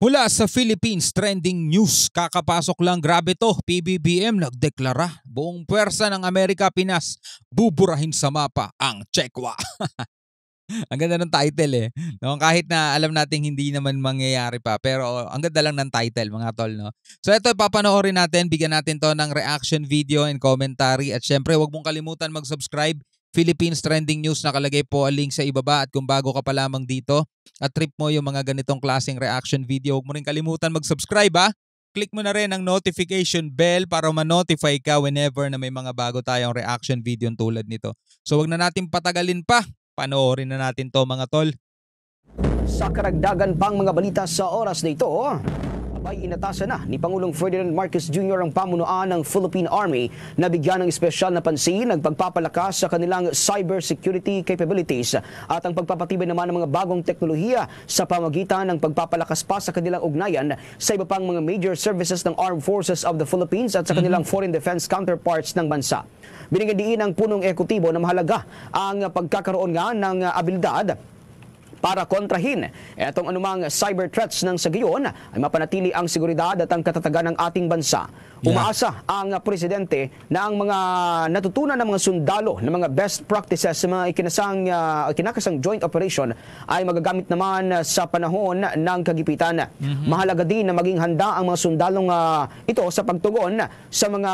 Mula sa Philippines Trending News, kakapasok lang grabe to, PBBM nagdeklara, buong pwersa ng Amerika Pinas, buburahin sa mapa ang Chekwa. ang ganda ng title eh. No, kahit na alam nating hindi naman mangyayari pa, pero ang ganda lang ng title mga tol. No? So ito papanoorin natin, bigyan natin to ng reaction video and commentary at syempre huwag mong kalimutan mag-subscribe Philippines Trending News nakalagay po ang link sa ibaba at kung bago ka pa lamang dito at trip mo yung mga ganitong klaseng reaction video, huwag mo rin kalimutan mag-subscribe ha. Click mo na rin ang notification bell para ma-notify ka whenever na may mga bago tayong reaction video tulad nito. So wag na natin patagalin pa, panoorin na natin to mga tol. Sa karagdagan pang mga balita sa oras na ito, Abay inatasan na ni Pangulong Ferdinand Marcos Jr. ang pamunuan ng Philippine Army na bigyan ng espesyal na pansin ang pagpapalakas sa kanilang cyber security capabilities at ang pagpapatibay naman ng mga bagong teknolohiya sa pamagitan ng pagpapalakas pa sa kanilang ugnayan sa iba pang mga major services ng Armed Forces of the Philippines at sa mhm. kanilang foreign defense counterparts ng bansa. Binigyan diin ng punong ekutibo na mahalaga ang pagkakaroon nga ng ah, abilidad para kontrahin etong anumang cyber threats ng sa gayon ay mapanatili ang seguridad at ang katatagan ng ating bansa. Umaasa ang presidente na ang mga natutunan ng mga sundalo ng mga best practices sa mga ikinasang uh, ah, kinakasang joint operation ay magagamit naman sa panahon ng kagipitan. Mm-hmm. Mahalaga din na maging handa ang mga sundalong uh, ito sa pagtugon sa mga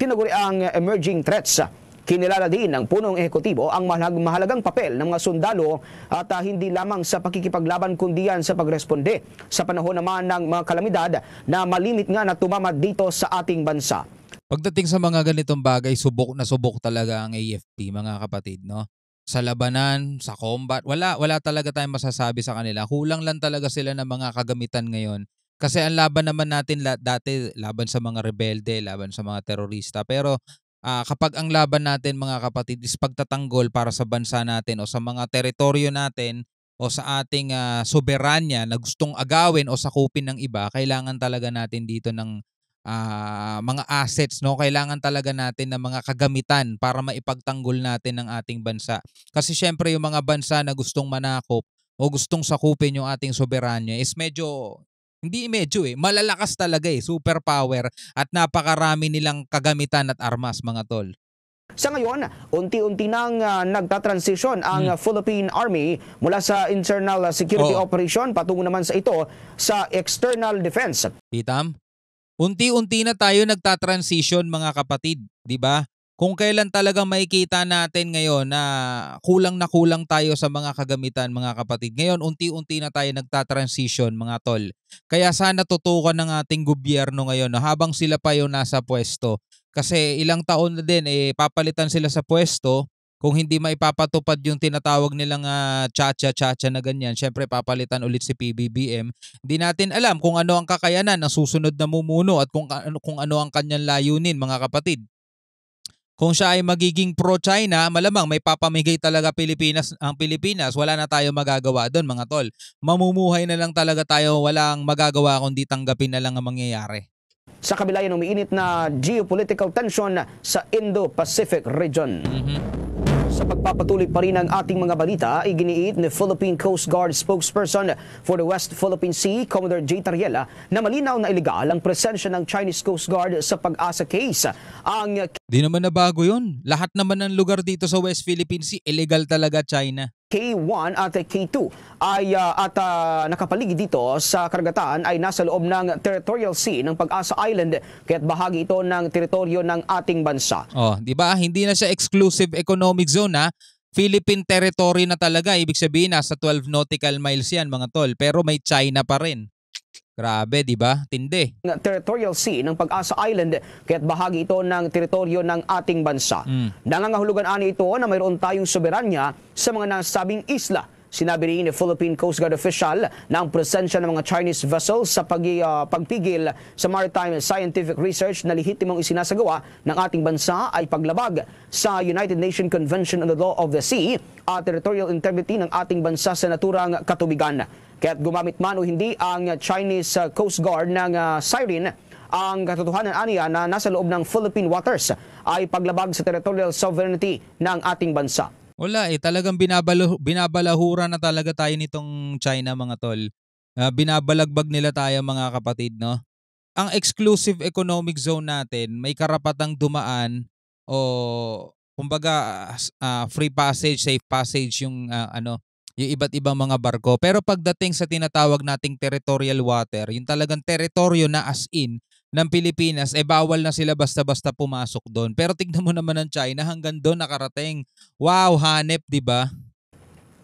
tinaguriang emerging threats. Kinilala din ng punong ehekutibo ang mahalagang papel ng mga sundalo at uh, hindi lamang sa pakikipaglaban kundi yan sa pagresponde sa panahon naman ng mga kalamidad na malimit nga na tumama dito sa ating bansa. Pagdating sa mga ganitong bagay, subok na subok talaga ang AFP mga kapatid, no? Sa labanan, sa combat, wala wala talaga tayong masasabi sa kanila. Kulang lang talaga sila ng mga kagamitan ngayon. Kasi ang laban naman natin dati laban sa mga rebelde, laban sa mga terorista. Pero uh, kapag ang laban natin mga kapatid is pagtatanggol para sa bansa natin o sa mga teritoryo natin o sa ating uh, soberanya na gustong agawin o sakupin ng iba, kailangan talaga natin dito ng uh, mga assets, no? Kailangan talaga natin ng mga kagamitan para maipagtanggol natin ng ating bansa. Kasi syempre yung mga bansa na gustong manakop o gustong sakupin yung ating soberanya is medyo hindi medyo eh, malalakas talaga eh, superpower at napakarami nilang kagamitan at armas mga tol. Sa ngayon, unti-unti nang uh, ah, nagtatransisyon ang hmm. Philippine Army mula sa internal security Oo. operation patungo naman sa ito sa external defense. Itam, unti-unti na tayo nagtatransition mga kapatid, 'di ba? kung kailan talaga makikita natin ngayon na kulang na kulang tayo sa mga kagamitan mga kapatid. Ngayon unti-unti na tayo nagta-transition mga tol. Kaya sana tutukan ng ating gobyerno ngayon no, habang sila pa yung nasa pwesto. Kasi ilang taon na din eh papalitan sila sa pwesto kung hindi maipapatupad yung tinatawag nilang cha-cha-cha-cha ah, na ganyan, syempre papalitan ulit si PBBM. Hindi natin alam kung ano ang kakayanan ng susunod na mumuno at kung, kung ano ang kanyang layunin mga kapatid. Kung siya ay magiging pro-China, malamang may papamigay talaga Pilipinas ang Pilipinas. Wala na tayo magagawa doon mga tol. Mamumuhay na lang talaga tayo. Walang magagawa kundi tanggapin na lang ang mangyayari. Sa kabila ng umiinit na geopolitical tension sa Indo-Pacific region. Mm-hmm. Sa pagpapatuloy pa rin ng ating mga balita, iginiit ni Philippine Coast Guard spokesperson for the West Philippine Sea, Commodore J. Tariela, na malinaw na ilegal ang presensya ng Chinese Coast Guard sa pag-asa case. Ang Di naman na bago yun. Lahat naman ng lugar dito sa West Philippines, illegal talaga China. K1 at K2 ay uh, at uh, nakapaligid dito sa karagatan ay nasa loob ng territorial sea ng Pag-asa Island kaya't bahagi ito ng teritoryo ng ating bansa. Oh, di ba? Hindi na siya exclusive economic zone ha. Ah. Philippine territory na talaga. Ibig sabihin nasa 12 nautical miles yan mga tol. Pero may China pa rin. Grabe, di ba? Tindi. Territorial Sea ng Pag-asa Island, kaya't bahagi ito ng teritoryo ng ating bansa. Mm. Nangangahulugan ani ito na mayroon tayong soberanya sa mga nasabing isla. Sinabi rin ni Philippine Coast Guard official na ang presensya ng mga Chinese vessels sa pag, uh, ah, pagpigil sa maritime scientific research na lihitimong isinasagawa ng ating bansa ay paglabag sa United Nations Convention on the Law of the Sea at Territorial Integrity ng ating bansa sa naturang katubigan. Kaya't gumamit man o hindi ang Chinese uh, Coast Guard ng uh, siren, ang katotohanan aniya na nasa loob ng Philippine waters ay paglabag sa territorial sovereignty ng ating bansa. Wala eh, talagang binabalo, binabalahura na talaga tayo nitong China mga tol. Uh, binabalagbag nila tayo mga kapatid no. Ang exclusive economic zone natin may karapatang dumaan o kumbaga uh, free passage, safe passage yung uh, ano yung iba't ibang mga barko. Pero pagdating sa tinatawag nating territorial water, yung talagang teritoryo na as in ng Pilipinas, eh bawal na sila basta-basta pumasok doon. Pero tignan mo naman ang China, hanggang doon nakarating. Wow, hanep, di ba?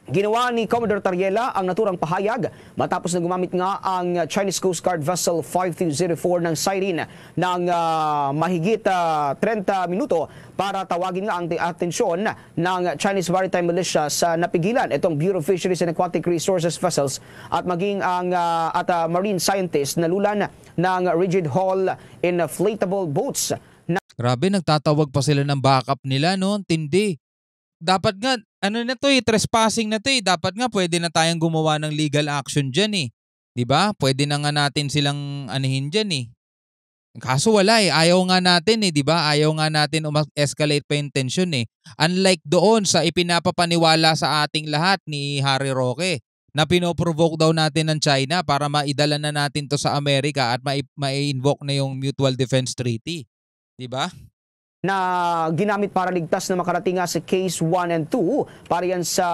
Ginawa ni Commodore Tariela ang naturang pahayag matapos na gumamit nga ang Chinese Coast Guard Vessel 5204 ng siren ng uh, mahigit uh, ah, 30 minuto para tawagin nga ang atensyon ng Chinese Maritime Militia sa napigilan itong Bureau of Fisheries and Aquatic Resources Vessels at maging ang uh, at uh, marine scientist na lulan ng rigid hull inflatable boats. Na Grabe, nagtatawag pa sila ng backup nila noon, tindi dapat nga, ano na to eh, trespassing na to eh. Dapat nga pwede na tayong gumawa ng legal action dyan eh. ba? Diba? Pwede na nga natin silang anihin dyan eh. Kaso wala eh. Ayaw nga natin eh, di ba? Ayaw nga natin um-escalate pa yung tension eh. Unlike doon sa ipinapapaniwala sa ating lahat ni Harry Roque na pinoprovoke daw natin ng China para maidala na natin to sa Amerika at ma-invoke na yung Mutual Defense Treaty. Di ba? na ginamit para ligtas na makarating nga sa Case 1 and 2 para yan sa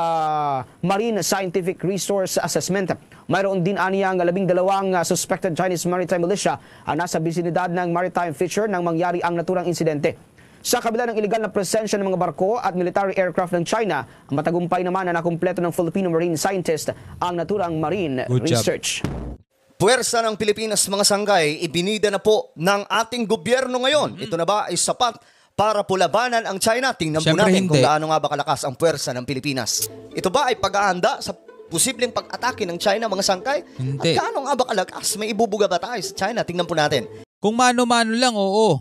Marine Scientific Resource Assessment. Mayroon din aniyang labing dalawang ah, suspected Chinese maritime militia ang ah, nasa bisinidad ng maritime feature nang mangyari ang naturang insidente. Sa kabila ng ilegal na presensya ng mga barko at military aircraft ng China, ang matagumpay naman na nakumpleto ng Filipino marine scientist ang naturang marine Good research. Job. Puwersa ng Pilipinas mga sanggay, ibinida na po ng ating gobyerno ngayon. Mm-hmm. Ito na ba ay sapat para pulabanan ang China. Tingnan Siyempre po natin hindi. kung gaano nga ba kalakas ang puwersa ng Pilipinas. Ito ba ay pag-aanda sa posibleng pag-atake ng China mga sangkay? Hindi. At gaano nga ba kalakas? May ibubuga ba tayo sa China? Tingnan po natin. Kung mano-mano lang, oo.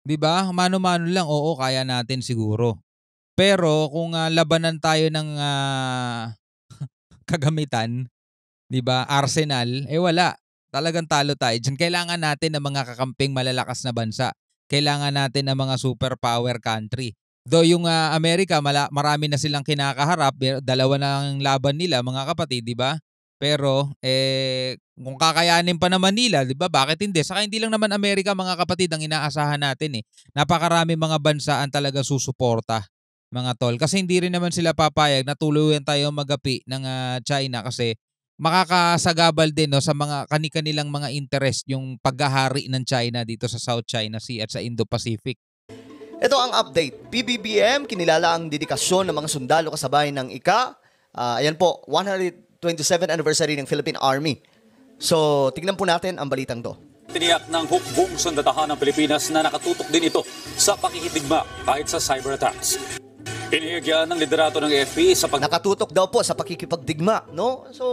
'Di ba? Mano-mano lang, oo, kaya natin siguro. Pero kung uh, labanan tayo ng uh, kagamitan, 'di ba? Arsenal, eh wala. Talagang talo tayo. Diyan kailangan natin ng mga kakamping malalakas na bansa kailangan natin ang mga superpower country. Though yung uh, Amerika, mala- marami na silang kinakaharap, eh, dalawa na ang laban nila mga kapatid, di ba? Pero eh kung kakayanin pa naman nila, 'di ba? Bakit hindi? Saka hindi lang naman Amerika mga kapatid ang inaasahan natin eh. Napakarami mga bansa ang talaga susuporta mga tol kasi hindi rin naman sila papayag na tuluyan tayo magapi ng uh, China kasi makakasagabal din no sa mga kani-kanilang mga interest yung paghahari ng China dito sa South China Sea at sa Indo-Pacific. Ito ang update. PBBM kinilala ang dedikasyon ng mga sundalo kasabay ng IKA. Uh, ayan po, 127th anniversary ng Philippine Army. So, tignan po natin ang balitang to. Tiniyak ng hukbong sundatahan ng Pilipinas na nakatutok din ito sa pakikidigma kahit sa cyber attacks. Inihigyan ng liderato ng FP sa pag... Nakatutok daw po sa pakikipagdigma, no? So,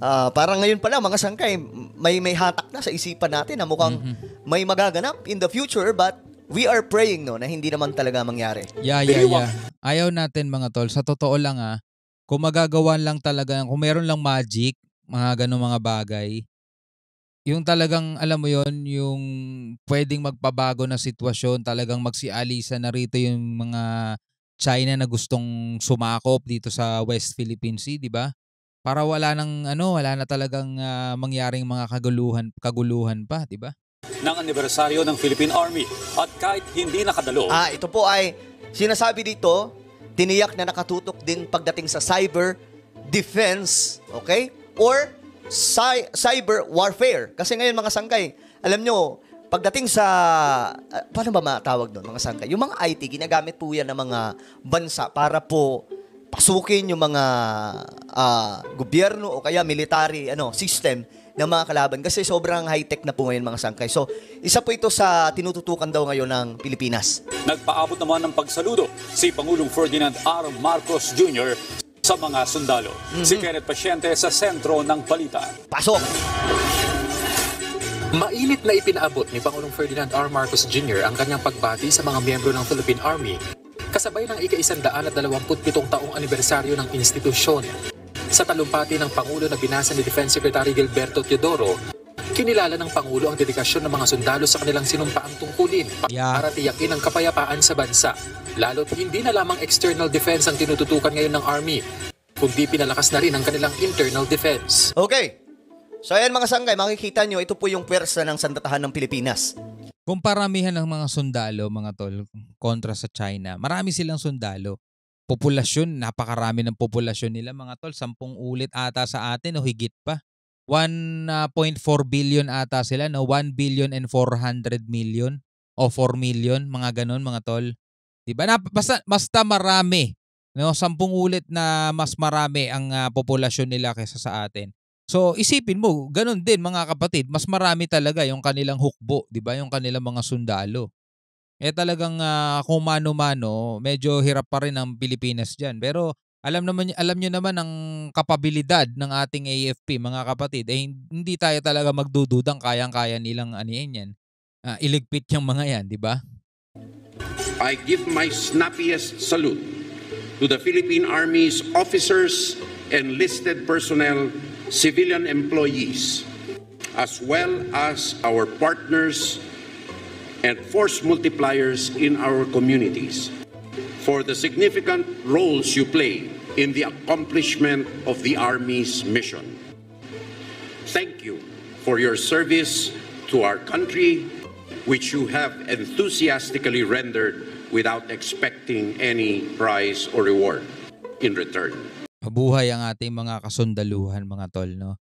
uh, parang ngayon pala mga sangkay, may, may hatak na sa isipan natin na mukhang mm-hmm. may magaganap in the future but we are praying no na hindi naman talaga mangyari. Yeah, yeah, yeah. Ayaw natin mga tol, sa totoo lang ah, kung magagawa lang talaga, kung meron lang magic, mga ganong mga bagay, yung talagang alam mo yon yung pwedeng magpabago ng sitwasyon, talagang magsialisa na rito yung mga China na gustong sumakop dito sa West Philippine Sea, di ba? Para wala nang ano, wala na talagang ah, mangyaring mga kaguluhan, kaguluhan pa, di ba? ng anibersaryo ng Philippine Army at kahit hindi nakadalo, Ah, ito po ay sinasabi dito, tiniyak na nakatutok din pagdating sa cyber defense, okay? Or Cy- cyber warfare. Kasi ngayon mga sangkay, alam nyo, pagdating sa, uh, paano ba matawag doon mga sangkay? Yung mga IT, ginagamit po yan ng mga bansa para po pasukin yung mga uh, gobyerno o kaya military ano system ng mga kalaban kasi sobrang high-tech na po ngayon mga sangkay. So, isa po ito sa tinututukan daw ngayon ng Pilipinas. Nagpaabot naman ng pagsaludo si Pangulong Ferdinand R. Marcos Jr sa mga sundalo. Mm-hmm. Si Kenneth Pasyente sa sentro ng balita. Pasok! Mailit na ipinaabot ni Pangulong Ferdinand R. Marcos Jr. ang kanyang pagbati sa mga miyembro ng Philippine Army kasabay ng ika-127 taong anibersaryo ng institusyon. Sa talumpati ng Pangulo na binasa ni Defense Secretary Gilberto Teodoro, kinilala ng Pangulo ang dedikasyon ng mga sundalo sa kanilang sinumpaang tungkulin para tiyakin ang kapayapaan sa bansa lalo't hindi na lamang external defense ang tinututukan ngayon ng Army, kundi pinalakas na rin ang kanilang internal defense. Okay, so ayan mga sanggay, makikita nyo ito po yung pwersa ng sandatahan ng Pilipinas. Kung paramihan ng mga sundalo, mga tol, kontra sa China, marami silang sundalo. Populasyon, napakarami ng populasyon nila mga tol, sampung ulit ata sa atin o higit pa. 1.4 uh, billion ata sila, no? 1 billion and 400 million o 4 million, mga ganun mga tol. 'Di ba? Nap- basta, basta marami. No, sampung ulit na mas marami ang uh, populasyon nila kaysa sa atin. So isipin mo, ganun din mga kapatid, mas marami talaga yung kanilang hukbo, 'di ba? Yung kanilang mga sundalo. Eh talagang uh, kung mano-mano, medyo hirap pa rin ang Pilipinas diyan. Pero alam naman alam niyo naman ang kapabilidad ng ating AFP, mga kapatid. Eh hindi tayo talaga magdududang kayang-kaya nilang aniin yan. Uh, iligpit yung mga yan, 'di ba? I give my snappiest salute to the Philippine Army's officers, enlisted personnel, civilian employees, as well as our partners and force multipliers in our communities for the significant roles you play in the accomplishment of the Army's mission. Thank you for your service to our country, which you have enthusiastically rendered without expecting any prize or reward in return. Mabuhay ang ating mga kasundaluhan mga tol no.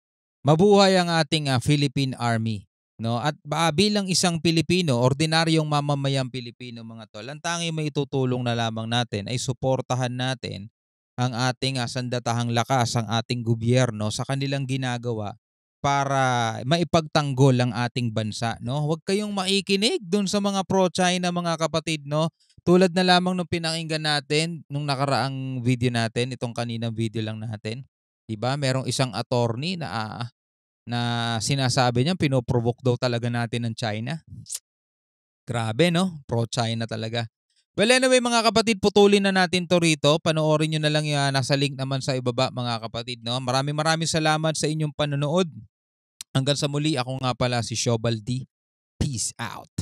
Mabuhay ang ating uh, Philippine Army no at uh, bilang isang Pilipino, ordinaryong mamamayang Pilipino mga tol. Ang tanging maitutulong na lamang natin ay suportahan natin ang ating uh, sandatahang lakas, ang ating gobyerno sa kanilang ginagawa para maipagtanggol ang ating bansa no huwag kayong maikinig doon sa mga pro-China mga kapatid no tulad na lamang nung pinakinggan natin nung nakaraang video natin, itong kaninang video lang natin. 'Di ba? Merong isang attorney na uh, na sinasabi niya pinoprovoke daw talaga natin ng China. Grabe no, pro-China talaga. Well anyway mga kapatid, putulin na natin to rito. Panoorin niyo na lang yan. Nasa link naman sa ibaba mga kapatid. No? Maraming maraming salamat sa inyong panonood. Hanggang sa muli, ako nga pala si Shobaldi. Peace out.